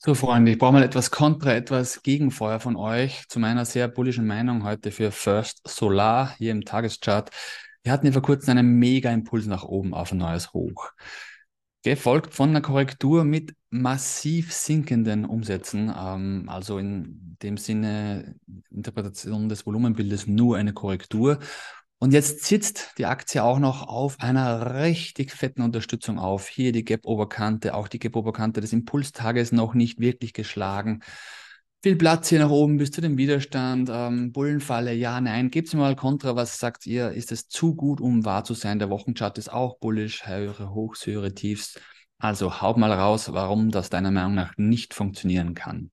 So, Freunde, ich brauche mal etwas Kontra, etwas Gegenfeuer von euch zu meiner sehr bullischen Meinung heute für First Solar hier im Tageschart. Wir hatten ja vor kurzem einen Mega-Impuls nach oben auf ein neues Hoch. Gefolgt von einer Korrektur mit massiv sinkenden Umsätzen, ähm, also in dem Sinne Interpretation des Volumenbildes nur eine Korrektur und jetzt sitzt die Aktie auch noch auf einer richtig fetten Unterstützung auf. Hier die Gap-Oberkante, auch die Gap-Oberkante des Impulstages noch nicht wirklich geschlagen. Viel Platz hier nach oben bis zu dem Widerstand. Ähm, Bullenfalle, ja, nein. Gebt mir mal Kontra, was sagt ihr? Ist es zu gut, um wahr zu sein? Der Wochenchart ist auch bullisch, höhere Hochs, höhere Tiefs. Also haut mal raus, warum das deiner Meinung nach nicht funktionieren kann.